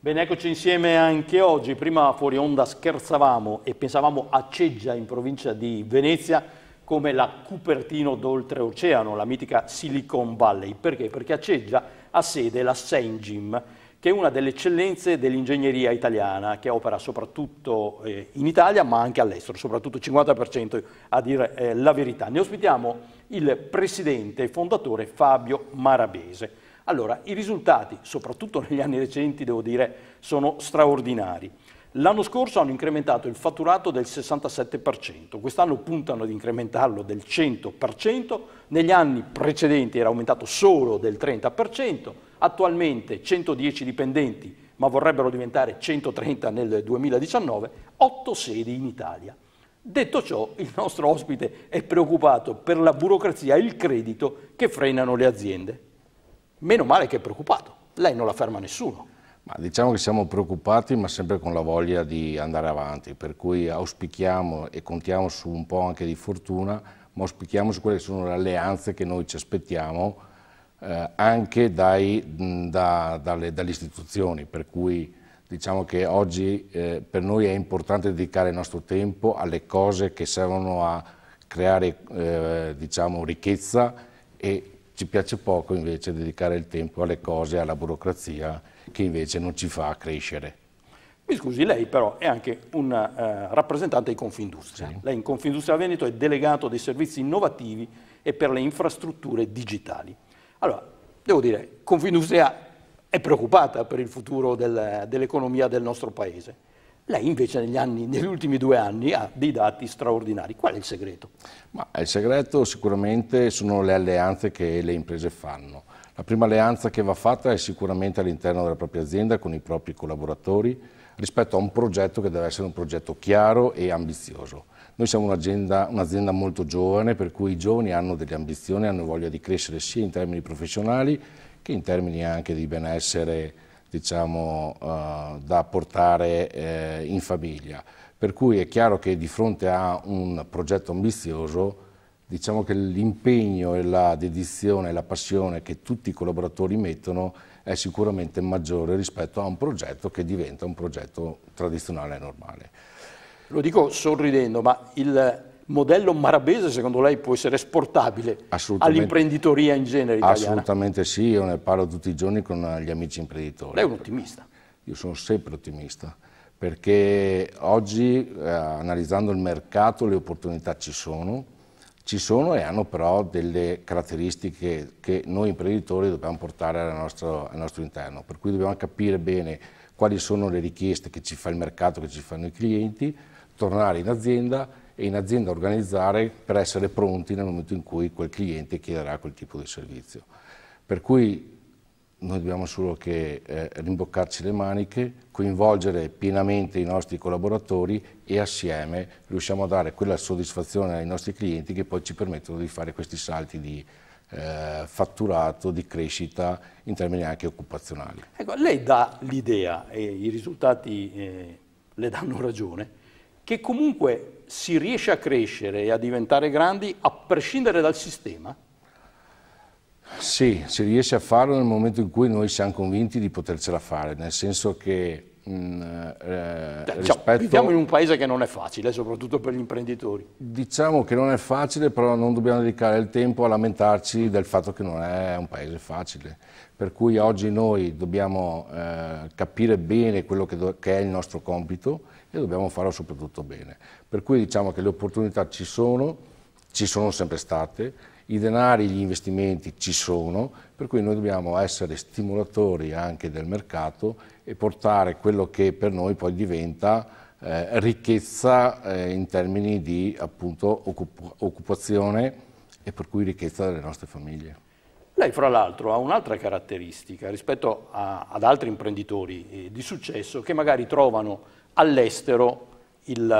Bene, eccoci insieme anche oggi. Prima fuori onda scherzavamo e pensavamo a Ceggia in provincia di Venezia come la Cupertino d'oltreoceano, la mitica Silicon Valley. Perché? Perché a Ceggia ha sede la Sengim, che è una delle eccellenze dell'ingegneria italiana, che opera soprattutto eh, in Italia ma anche all'estero, soprattutto 50% a dire eh, la verità. Ne ospitiamo il presidente e fondatore Fabio Marabese. Allora, i risultati, soprattutto negli anni recenti, devo dire, sono straordinari. L'anno scorso hanno incrementato il fatturato del 67%, quest'anno puntano ad incrementarlo del 100%, negli anni precedenti era aumentato solo del 30%, attualmente 110 dipendenti, ma vorrebbero diventare 130 nel 2019, 8 sedi in Italia. Detto ciò, il nostro ospite è preoccupato per la burocrazia e il credito che frenano le aziende. Meno male che è preoccupato, lei non la ferma nessuno. Ma diciamo che siamo preoccupati ma sempre con la voglia di andare avanti, per cui auspichiamo e contiamo su un po' anche di fortuna, ma auspichiamo su quelle che sono le alleanze che noi ci aspettiamo eh, anche dai, da, dalle, dalle, istituzioni, per cui diciamo che oggi eh, per noi è importante dedicare il nostro tempo alle cose che servono a creare eh, diciamo, ricchezza e ci piace poco invece dedicare il tempo alle cose, alla burocrazia che invece non ci fa crescere. Mi scusi, lei però è anche un eh, rappresentante di Confindustria. Sì. Lei in Confindustria Veneto è delegato dei servizi innovativi e per le infrastrutture digitali. Allora, devo dire, Confindustria è preoccupata per il futuro del, dell'economia del nostro Paese. Lei invece negli, anni, negli, ultimi due anni ha dei dati straordinari. Qual è il segreto? Ma eh, il segreto sicuramente sono le alleanze che le imprese fanno. La prima alleanza che va fatta è sicuramente all'interno della propria azienda con i propri collaboratori rispetto a un progetto che deve essere un progetto chiaro e ambizioso. Noi siamo un'azienda, un molto giovane per cui i giovani hanno delle ambizioni, hanno voglia di crescere sia in termini professionali che in termini anche di benessere diciamo, eh, da portare eh, in famiglia. Per cui è chiaro che di fronte a un progetto ambizioso, diciamo che l'impegno e la dedizione e la passione che tutti i collaboratori mettono è sicuramente maggiore rispetto a un progetto che diventa un progetto tradizionale e normale. Lo dico sorridendo, ma il modello marabese secondo lei può essere esportabile all'imprenditoria in genere italiana? Assolutamente sì, io ne parlo tutti i giorni con gli amici imprenditori. Lei è un ottimista? Io sono sempre ottimista perché oggi eh, analizzando il mercato le opportunità ci sono, ci sono e hanno però delle caratteristiche che noi imprenditori dobbiamo portare nostro, al nostro interno, per cui dobbiamo capire bene quali sono le richieste che ci fa il mercato, che ci fanno i clienti, tornare in azienda e in azienda organizzare per essere pronti nel momento in cui quel cliente chiederà quel tipo di servizio. Per cui noi dobbiamo solo che eh, rimboccarci le maniche, coinvolgere pienamente i nostri collaboratori e assieme riusciamo a dare quella soddisfazione ai nostri clienti che poi ci permettono di fare questi salti di eh, fatturato, di crescita in termini anche occupazionali. Ecco, lei dà l'idea e i risultati eh, le danno ragione che comunque si riesce a crescere e a diventare grandi a prescindere dal sistema? Sì, si riesce a farlo nel momento in cui noi siamo convinti di potercela fare, nel senso che... Mh, eh, cioè, diciamo, Viviamo in un paese che non è facile, soprattutto per gli imprenditori. Diciamo che non è facile, però non dobbiamo dedicare il tempo a lamentarci del fatto che non è un paese facile. Per cui oggi noi dobbiamo eh, capire bene quello che, che è il nostro compito, e dobbiamo farlo soprattutto bene. Per cui diciamo che le opportunità ci sono, ci sono sempre state, i denari, gli investimenti ci sono, per cui noi dobbiamo essere stimolatori anche del mercato e portare quello che per noi poi diventa eh, ricchezza eh, in termini di appunto, occupazione e per cui ricchezza delle nostre famiglie. Lei fra l'altro ha un'altra caratteristica rispetto a, ad altri imprenditori eh, di successo che magari trovano all'estero il,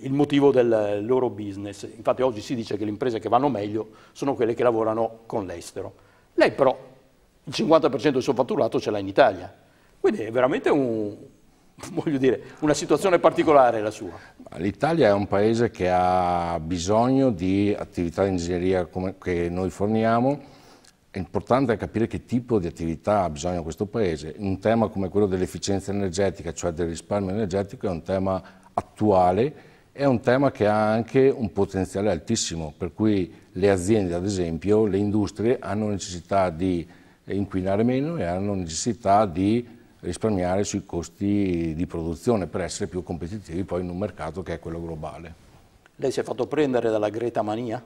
eh, il, motivo del loro business. Infatti oggi si dice che le imprese che vanno meglio sono quelle che lavorano con l'estero. Lei però il 50% del suo fatturato ce l'ha in Italia, quindi è veramente un, dire, una situazione particolare la sua. L'Italia è un paese che ha bisogno di attività di ingegneria che noi forniamo, è importante capire che tipo di attività ha bisogno questo Paese. Un tema come quello dell'efficienza energetica, cioè del risparmio energetico, è un tema attuale, è un tema che ha anche un potenziale altissimo, per cui le aziende, ad esempio, le industrie hanno necessità di inquinare meno e hanno necessità di risparmiare sui costi di produzione per essere più competitivi poi in un mercato che è quello globale. Lei si è fatto prendere dalla Greta Mania?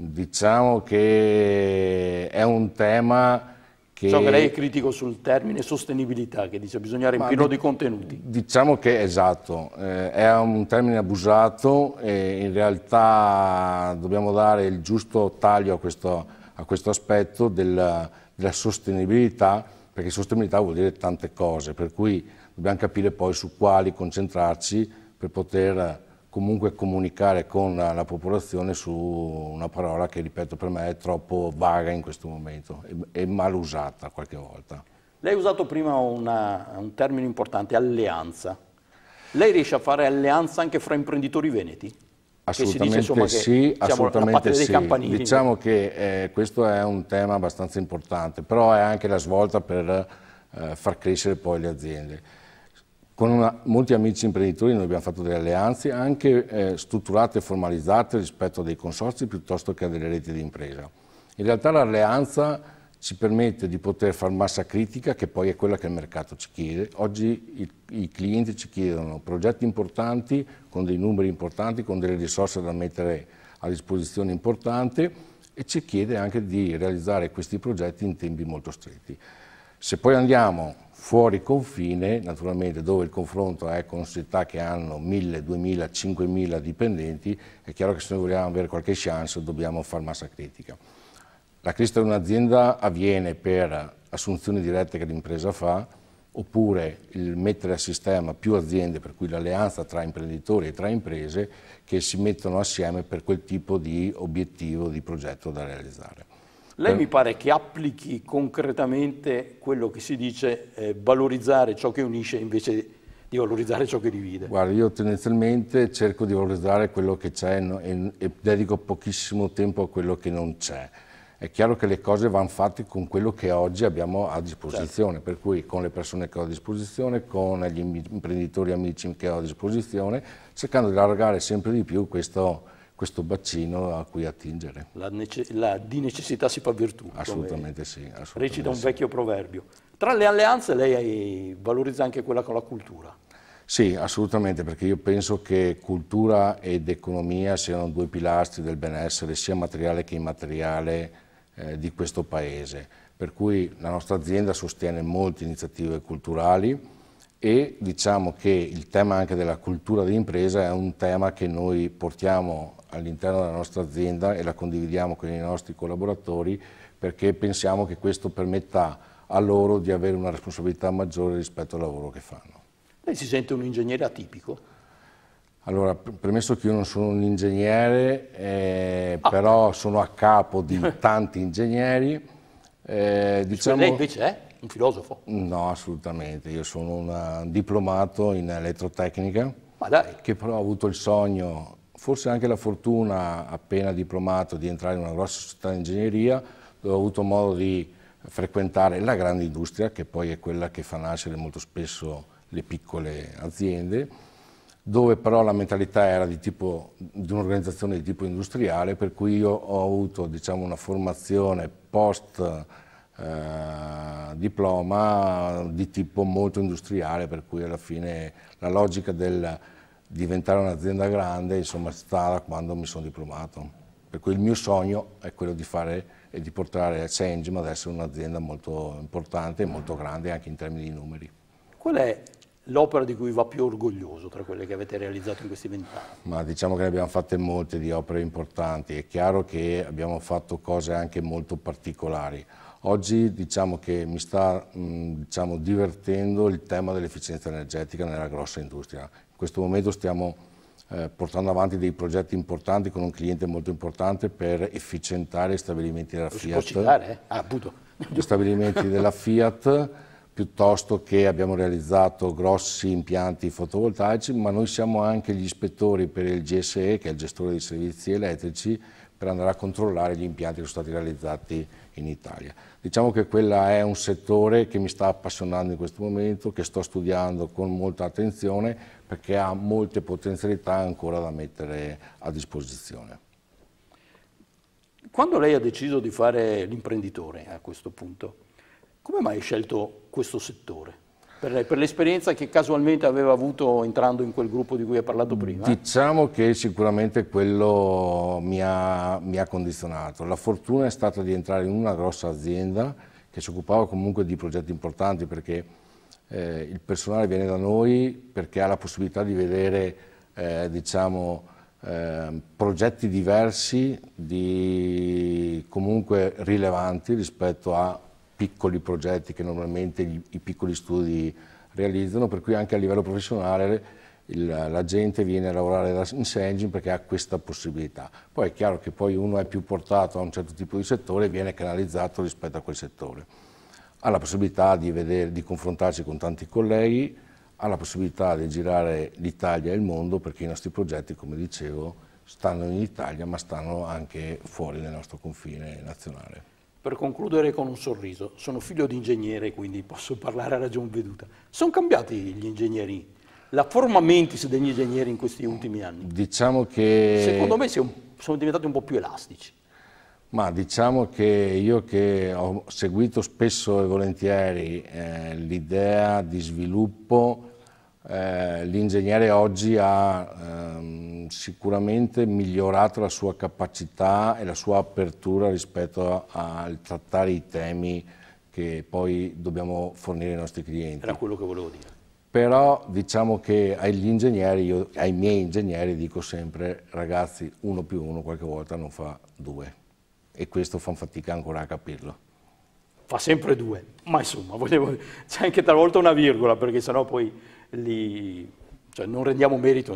diciamo che è un tema che... So che lei è critico sul termine sostenibilità, che dice che bisogna riempirlo di, di, contenuti. Diciamo che esatto, eh, è un termine abusato e in realtà dobbiamo dare il giusto taglio a questo, a questo aspetto del, della sostenibilità, perché sostenibilità vuol dire tante cose, per cui dobbiamo capire poi su quali concentrarci per poter comunque comunicare con la, la, popolazione su una parola che, ripeto, per me è troppo vaga in questo momento e, mal usata qualche volta. Lei ha usato prima una, un termine importante, alleanza. Lei riesce a fare alleanza anche fra imprenditori veneti? Assolutamente dice, insomma, sì, assolutamente sì. Diciamo che eh, questo è un tema abbastanza importante, però è anche la svolta per eh, far crescere poi le aziende. Con una, molti amici imprenditori noi abbiamo fatto delle alleanze anche eh, strutturate e formalizzate rispetto a dei consorzi piuttosto che a delle reti di impresa. In realtà l'alleanza ci permette di poter fare massa critica che poi è quella che il mercato ci chiede. Oggi i, i, clienti ci chiedono progetti importanti con dei numeri importanti, con delle risorse da mettere a disposizione importanti e ci chiede anche di realizzare questi progetti in tempi molto stretti. Se poi andiamo fuori confine, naturalmente dove il confronto è con società che hanno 1000, 2000, 5000 dipendenti, è chiaro che se noi vogliamo avere qualche chance dobbiamo fare massa critica. La crescita di un'azienda avviene per assunzioni dirette che l'impresa fa, oppure il mettere a sistema più aziende, per cui l'alleanza tra imprenditori e tra imprese, che si mettono assieme per quel tipo di obiettivo, di progetto da realizzare. Lei eh. mi pare che applichi concretamente quello che si dice eh, valorizzare ciò che unisce invece di valorizzare ciò che divide. Guarda, io tendenzialmente cerco di valorizzare quello che c'è no? e, e, dedico pochissimo tempo a quello che non c'è. È chiaro che le cose vanno fatte con quello che oggi abbiamo a disposizione, certo. per cui con le persone che ho a disposizione, con gli imprenditori amici che ho a disposizione, cercando di allargare sempre di più questo, questo bacino a cui attingere. La, nece la di necessità si fa virtù. Assolutamente sì. Assolutamente recita un sì. vecchio proverbio. Tra le alleanze lei valorizza anche quella con la cultura. Sì, assolutamente, perché io penso che cultura ed economia siano due pilastri del benessere, sia materiale che immateriale, eh, di questo Paese. Per cui la nostra azienda sostiene molte iniziative culturali, e diciamo che il tema anche della cultura dell'impresa è un tema che noi portiamo all'interno della nostra azienda e la condividiamo con i nostri collaboratori perché pensiamo che questo permetta a loro di avere una responsabilità maggiore rispetto al lavoro che fanno. Lei si sente un ingegnere atipico? Allora, premesso che io non sono un ingegnere, eh, ah. però sono a capo di tanti ingegneri. Eh, cioè, diciamo, lei invece è? Un filosofo? No, assolutamente. Io sono un eh, diplomato in elettrotecnica. Ma dai! Che però ho avuto il sogno, forse anche la fortuna, appena diplomato, di entrare in una grossa società di ingegneria, dove ho avuto modo di frequentare la grande industria, che poi è quella che fa nascere molto spesso le piccole aziende, dove però la mentalità era di, tipo, di un'organizzazione di tipo industriale, per cui io ho avuto diciamo, una formazione post industriale eh, diploma di tipo molto industriale, per cui alla fine la logica del diventare un'azienda grande insomma, è stata quando mi sono diplomato. Per cui il mio sogno è quello di fare e di portare Sengem ad essere un'azienda molto importante e molto grande anche in termini di numeri. Qual è l'opera di cui va più orgoglioso tra quelle che avete realizzato in questi vent'anni? Ma diciamo che ne abbiamo fatte molte di opere importanti, è chiaro che abbiamo fatto cose anche molto particolari. Oggi diciamo che mi sta mm, diciamo, divertendo il tema dell'efficienza energetica nella grossa industria. In questo momento stiamo eh, portando avanti dei progetti importanti con un cliente molto importante per efficientare i stabilimenti della Fiat. Si può eh? ah, Gli stabilimenti della Fiat piuttosto che abbiamo realizzato grossi impianti fotovoltaici, ma noi siamo anche gli ispettori per il GSE, che è il gestore dei servizi elettrici, per andare a controllare gli impianti che sono stati realizzati in Italia. Diciamo che quello è un settore che mi sta appassionando in questo momento, che sto studiando con molta attenzione perché ha molte potenzialità ancora da mettere a disposizione. Quando lei ha deciso di fare l'imprenditore a questo punto, come mai hai scelto questo settore? Per, per l'esperienza che casualmente aveva avuto entrando in quel gruppo di cui ha parlato mm, prima? Diciamo che sicuramente quello mi ha, mi ha condizionato. La fortuna è stata di entrare in una grossa azienda che si occupava comunque di progetti importanti perché eh, il personale viene da noi perché ha la possibilità di vedere eh, diciamo, eh, progetti diversi, di, comunque rilevanti rispetto a piccoli progetti che normalmente gli, i piccoli studi realizzano, per cui anche a livello professionale il, la gente viene a lavorare in Sengin perché ha questa possibilità. Poi è chiaro che poi uno è più portato a un certo tipo di settore e viene canalizzato rispetto a quel settore. Ha la possibilità di, vedere, di confrontarsi con tanti colleghi, ha la possibilità di girare l'Italia e il mondo perché i nostri progetti, come dicevo, stanno in Italia ma stanno anche fuori del nostro confine nazionale per concludere con un sorriso, sono figlio di ingegnere, quindi posso parlare a ragion veduta. Sono cambiati gli ingegneri, la forma mentis degli ingegneri in questi ultimi anni? Diciamo che... Secondo me sono diventati un po' più elastici. Ma diciamo che io che ho seguito spesso e volentieri eh, l'idea di sviluppo eh, l'ingegnere oggi ha ehm, sicuramente migliorato la sua capacità e la sua apertura rispetto al trattare i temi che poi dobbiamo fornire ai nostri clienti. Era quello che volevo dire. Però diciamo che agli ingegneri, io, ai miei ingegneri dico sempre ragazzi uno più uno qualche volta non fa due e questo fa fatica ancora a capirlo fa sempre due, ma insomma, volevo... c'è anche talvolta una virgola, perché sennò poi li, cioè non rendiamo merito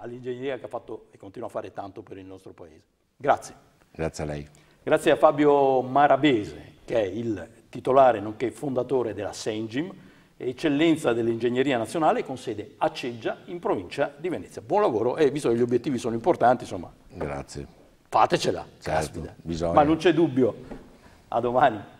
all'ingegneria che ha fatto e continua a fare tanto per il nostro paese. Grazie. Grazie a lei. Grazie a Fabio Marabese, che è il titolare nonché fondatore della Sengim, eccellenza dell'ingegneria nazionale con sede a Ceggia in provincia di Venezia. Buon lavoro e visto che gli obiettivi sono importanti, insomma. Grazie. Fatecela, certo, Ma non c'è dubbio. A domani.